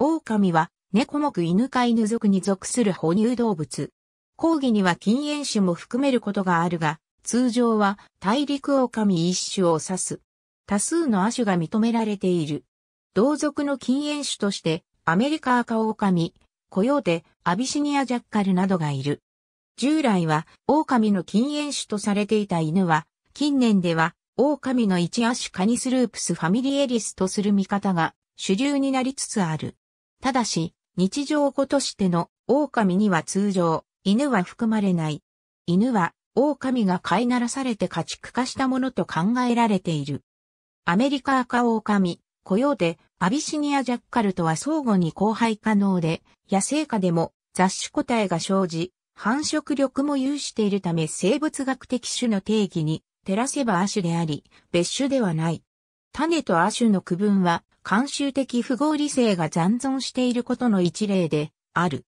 狼は猫目犬飼犬属に属する哺乳動物。講義には禁煙種も含めることがあるが、通常は大陸狼一種を指す。多数の亜種が認められている。同族の禁煙種として、アメリカ赤狼、コヨーテ、アビシニアジャッカルなどがいる。従来は狼の禁煙種とされていた犬は、近年では狼の一亜種カニスループスファミリエリスとする見方が主流になりつつある。ただし、日常語としての狼には通常、犬は含まれない。犬は狼が飼いならされて家畜化したものと考えられている。アメリカ赤狼、雇用でアビシニアジャッカルとは相互に交配可能で、野生下でも雑種個体が生じ、繁殖力も有しているため生物学的種の定義に照らせば亜種であり、別種ではない。種と亜種の区分は慣習的不合理性が残存していることの一例である。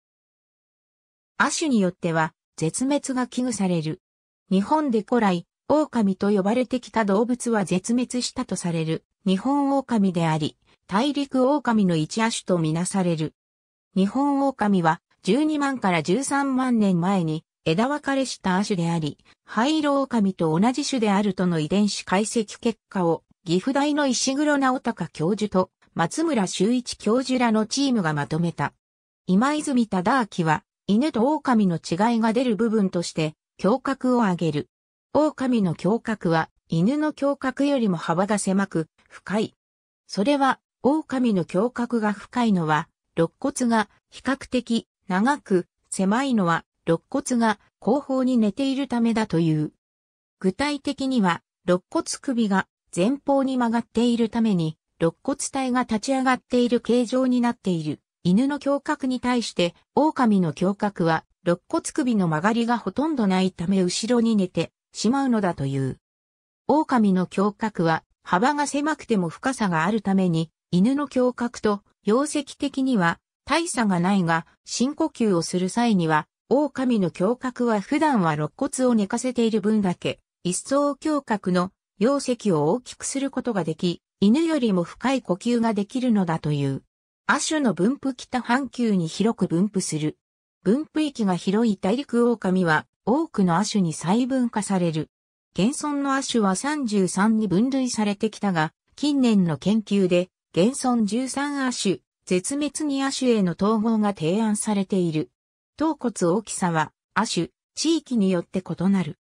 亜種によっては絶滅が危惧される。日本で古来、狼と呼ばれてきた動物は絶滅したとされる日本狼であり、大陸狼の一亜種とみなされる。日本狼は12万から13万年前に枝分かれした亜種であり、灰色狼と同じ種であるとの遺伝子解析結果を岐阜大の石黒直隆教授と松村修一教授らのチームがまとめた。今泉忠明は、犬と狼の違いが出る部分として、胸郭を上げる。狼の胸郭は、犬の胸郭よりも幅が狭く、深い。それは、狼の胸郭が深いのは、肋骨が比較的長く、狭いのは、肋骨が後方に寝ているためだという。具体的には、肋骨首が前方に曲がっているために、肋骨体が立ち上がっている形状になっている。犬の胸郭に対して、狼の胸郭は、肋骨首の曲がりがほとんどないため後ろに寝てしまうのだという。狼の胸郭は、幅が狭くても深さがあるために、犬の胸郭と、容積的には、大差がないが、深呼吸をする際には、狼の胸郭は普段は肋骨を寝かせている分だけ、一層胸郭の容積を大きくすることができ、犬よりも深い呼吸ができるのだという。亜種の分布北半球に広く分布する。分布域が広い大陸狼は多くの亜種に細分化される。現存の亜種は33に分類されてきたが、近年の研究で現存13亜種、絶滅に亜種への統合が提案されている。頭骨大きさは亜種、地域によって異なる。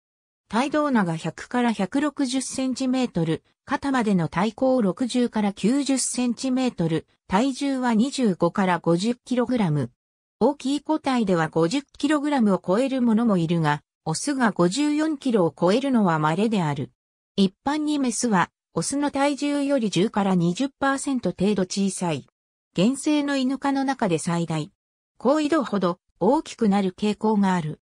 動同長100から160センチメートル、肩までの体高60から90センチメートル、体重は25から50キログラム。大きい個体では50キログラムを超えるものもいるが、オスが54キロを超えるのは稀である。一般にメスは、オスの体重より10から20%程度小さい。原生の犬科の中で最大。高緯度ほど大きくなる傾向がある。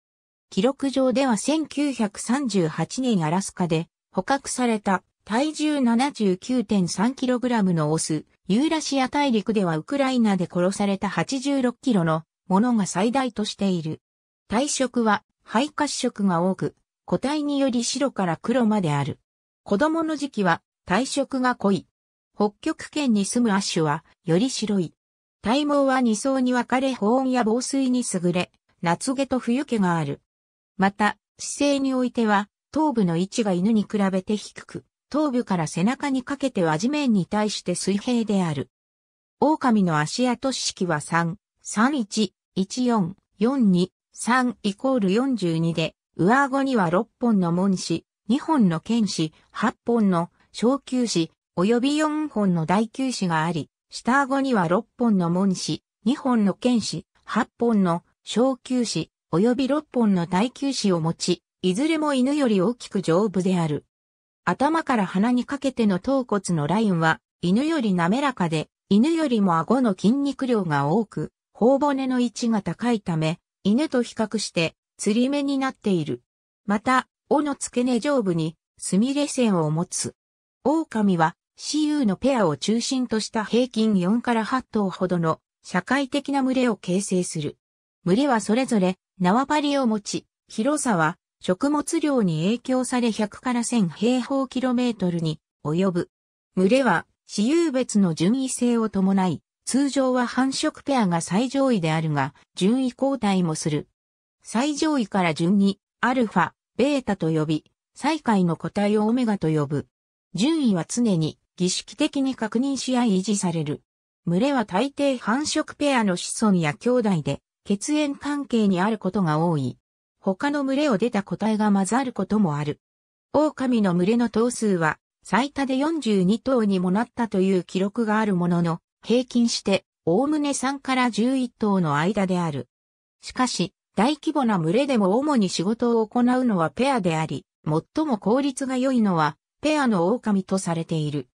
記録上では1938年アラスカで捕獲された体重 79.3kg のオス、ユーラシア大陸ではウクライナで殺された 86kg のものが最大としている。体色は肺褐色が多く、個体により白から黒まである。子供の時期は体色が濃い。北極圏に住むアッシュはより白い。体毛は二層に分かれ保温や防水に優れ、夏毛と冬毛がある。また、姿勢においては、頭部の位置が犬に比べて低く、頭部から背中にかけては地面に対して水平である。狼の足跡式は3、31、14、42、3イコール42で、上顎には6本の門歯、2本の剣歯、8本の小球歯、及び4本の大球歯があり、下顎には6本の門歯、2本の剣歯、8本の小球歯、及び6本の耐久歯を持ち、いずれも犬より大きく丈夫である。頭から鼻にかけての頭骨のラインは、犬より滑らかで、犬よりも顎の筋肉量が多く、頬骨の位置が高いため、犬と比較して、釣り目になっている。また、尾の付け根上部に、すみれ線を持つ。狼は、私有のペアを中心とした平均4から8頭ほどの社会的な群れを形成する。群れはそれぞれ縄張りを持ち、広さは食物量に影響され100から1000平方キロメートルに及ぶ。群れは私有別の順位性を伴い、通常は繁殖ペアが最上位であるが、順位交代もする。最上位から順に、アルファ、ベータと呼び、最下位の個体をオメガと呼ぶ。順位は常に儀式的に確認し合い維持される。群れは大抵繁殖ペアの子孫や兄弟で血縁関係にあることが多い。他の群れを出た個体が混ざることもある。狼の群れの頭数は最多で42頭にもなったという記録があるものの、平均しておおむね3から11頭の間である。しかし、大規模な群れでも主に仕事を行うのはペアであり、最も効率が良いのはペアの狼とされている。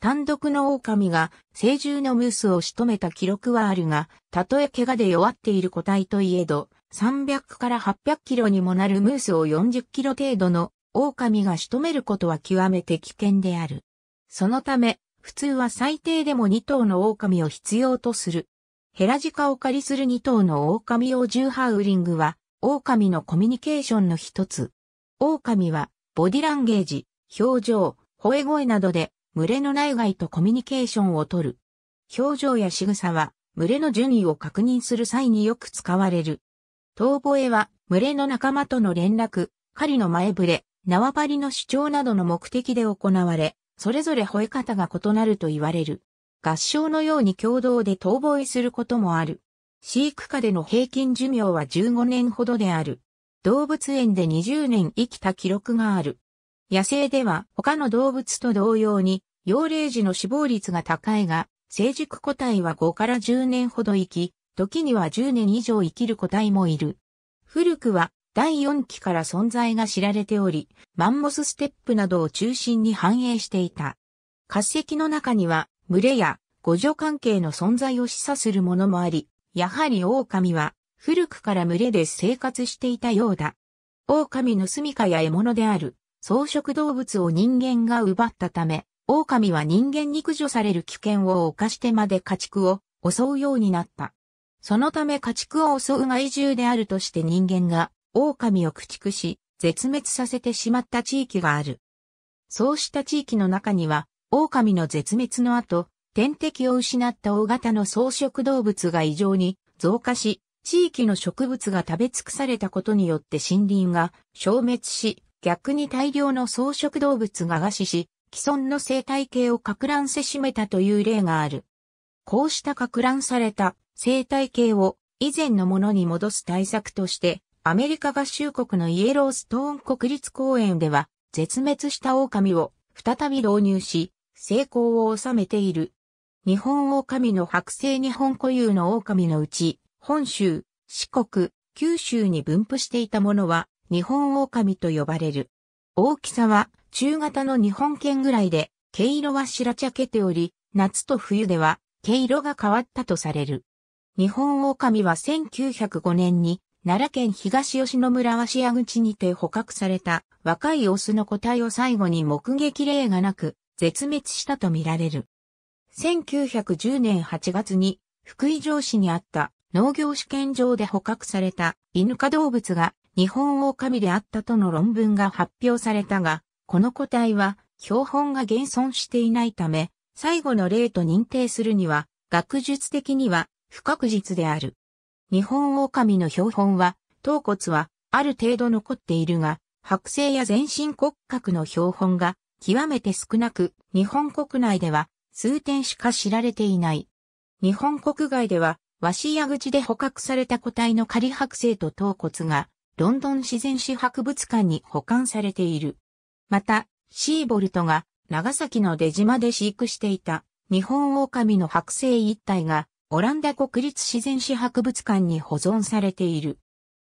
単独の狼が成獣のムースを仕留めた記録はあるが、たとえ怪我で弱っている個体といえど、300から800キロにもなるムースを40キロ程度の狼が仕留めることは極めて危険である。そのため、普通は最低でも2頭の狼を必要とする。ヘラジカを狩りする2頭の狼用獣ハウリングは、狼のコミュニケーションの一つ。狼は、ボディランゲージ、表情、吠え声などで、群れの内外とコミュニケーションをとる。表情や仕草は、群れの順位を確認する際によく使われる。遠吠えは、群れの仲間との連絡、狩りの前触れ、縄張りの主張などの目的で行われ、それぞれ吠え方が異なると言われる。合唱のように共同で遠吠えすることもある。飼育下での平均寿命は15年ほどである。動物園で20年生きた記録がある。野生では他の動物と同様に、幼霊児の死亡率が高いが、成熟個体は5から10年ほど生き、時には10年以上生きる個体もいる。古くは第4期から存在が知られており、マンモスステップなどを中心に繁栄していた。化石の中には、群れや互助関係の存在を示唆するものもあり、やはり狼は古くから群れで生活していたようだ。狼の住処や獲物である草食動物を人間が奪ったため、狼は人間に駆除される危険を犯してまで家畜を襲うようになった。そのため家畜を襲う害獣であるとして人間が狼を駆逐し、絶滅させてしまった地域がある。そうした地域の中には、狼の絶滅の後、天敵を失った大型の草食動物が異常に増加し、地域の植物が食べ尽くされたことによって森林が消滅し、逆に大量の草食動物が餓死し、既存の生態系を拡乱せしめたという例がある。こうした拡乱された生態系を以前のものに戻す対策として、アメリカ合衆国のイエローストーン国立公園では、絶滅した狼を再び導入し、成功を収めている。日本狼の剥製日本固有の狼のうち、本州、四国、九州に分布していたものは、日本狼と呼ばれる。大きさは中型の日本犬ぐらいで、毛色は白茶けており、夏と冬では毛色が変わったとされる。日本狼は1905年に奈良県東吉野村鷲屋口にて捕獲された若いオスの個体を最後に目撃例がなく絶滅したとみられる。1910年8月に福井城市にあった農業試験場で捕獲された犬科動物が日本狼であったとの論文が発表されたが、この個体は標本が現存していないため、最後の例と認定するには、学術的には不確実である。日本狼の標本は、頭骨はある程度残っているが、剥製や全身骨格の標本が極めて少なく、日本国内では数点しか知られていない。日本国外では、和紙や口で捕獲された個体の仮剥製と頭骨がロンドン自然史博物館に保管されている。また、シーボルトが長崎の出島で飼育していた日本狼の剥製一体がオランダ国立自然史博物館に保存されている。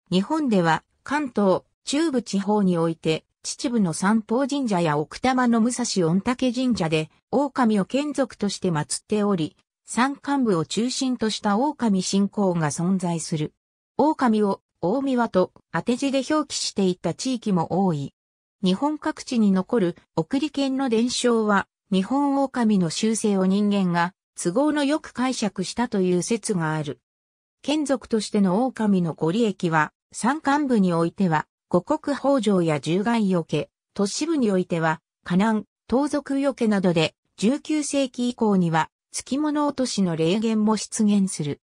日本では関東、中部地方において秩父の三宝神社や奥多摩の武蔵御嶽神社で狼を眷属として祀っており、山間部を中心とした狼信仰が存在する。狼を大宮と当て字で表記していた地域も多い。日本各地に残る送り犬の伝承は、日本狼の習性を人間が都合のよく解釈したという説がある。剣族としての狼のご利益は、山間部においては、五国豊穣や獣害よけ、都市部においては、河南、盗賊よけなどで、19世紀以降には、月物落としの霊言も出現する。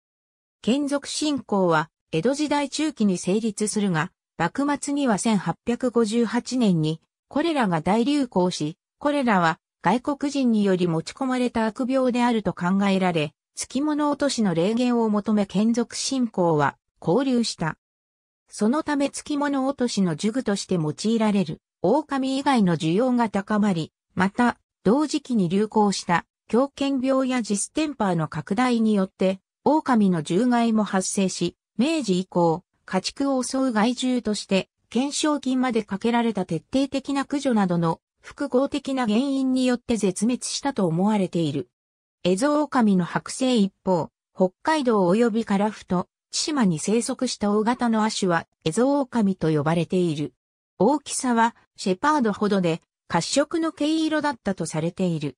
剣族信仰は、江戸時代中期に成立するが、幕末には1858年にコレラが大流行し、コレラは外国人により持ち込まれた悪病であると考えられ、月物落としの霊言を求め眷属信仰は交流した。そのため月物落としの呪具として用いられる狼以外の需要が高まり、また同時期に流行した狂犬病やジステンパーの拡大によって狼の獣害も発生し、明治以降、家畜を襲う害獣として、懸賞金までかけられた徹底的な駆除などの複合的な原因によって絶滅したと思われている。エゾオオカミの剥製一方、北海道及びカラフト、千島に生息した大型の亜種はエゾオオカミと呼ばれている。大きさはシェパードほどで褐色の毛色だったとされている。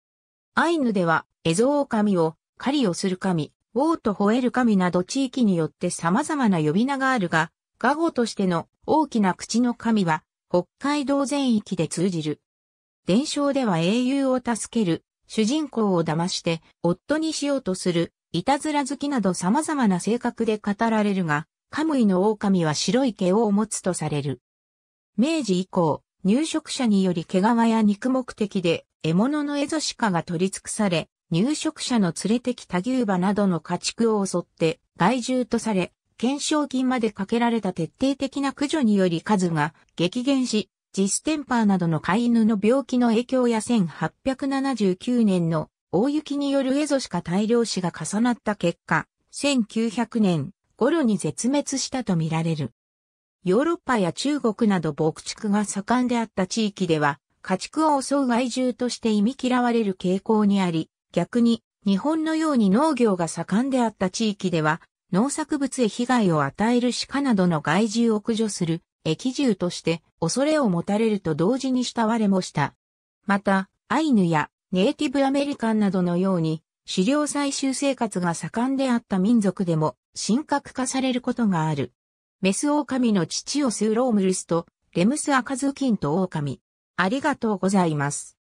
アイヌではエゾオオカミを狩りをする神、王と吠える神など地域によって様々な呼び名があるが、ガ語としての大きな口の神は、北海道全域で通じる。伝承では英雄を助ける、主人公を騙して夫にしようとする、いたずら好きなど様々な性格で語られるが、カムイの狼は白い毛を持つとされる。明治以降、入植者により毛皮や肉目的で獲物のエゾシカが取り尽くされ、入植者の連れてきた牛馬などの家畜を襲って害獣とされ、懸賞金までかけられた徹底的な駆除により数が激減し、ジステンパーなどの飼い犬の病気の影響や1879年の大雪によるエゾシカ大量死が重なった結果、1900年頃に絶滅したとみられる。ヨーロッパや中国など牧畜が盛んであった地域では、家畜を襲う害獣として忌み嫌われる傾向にあり、逆に、日本のように農業が盛んであった地域では、農作物へ被害を与える鹿などの害獣を駆除する、疫獣として恐れを持たれると同時に慕われもした。また、アイヌやネイティブアメリカンなどのように、狩猟採集生活が盛んであった民族でも、神格化されることがある。メス狼の父をスーロームルスと、レムスアカズキンと狼。ありがとうございます。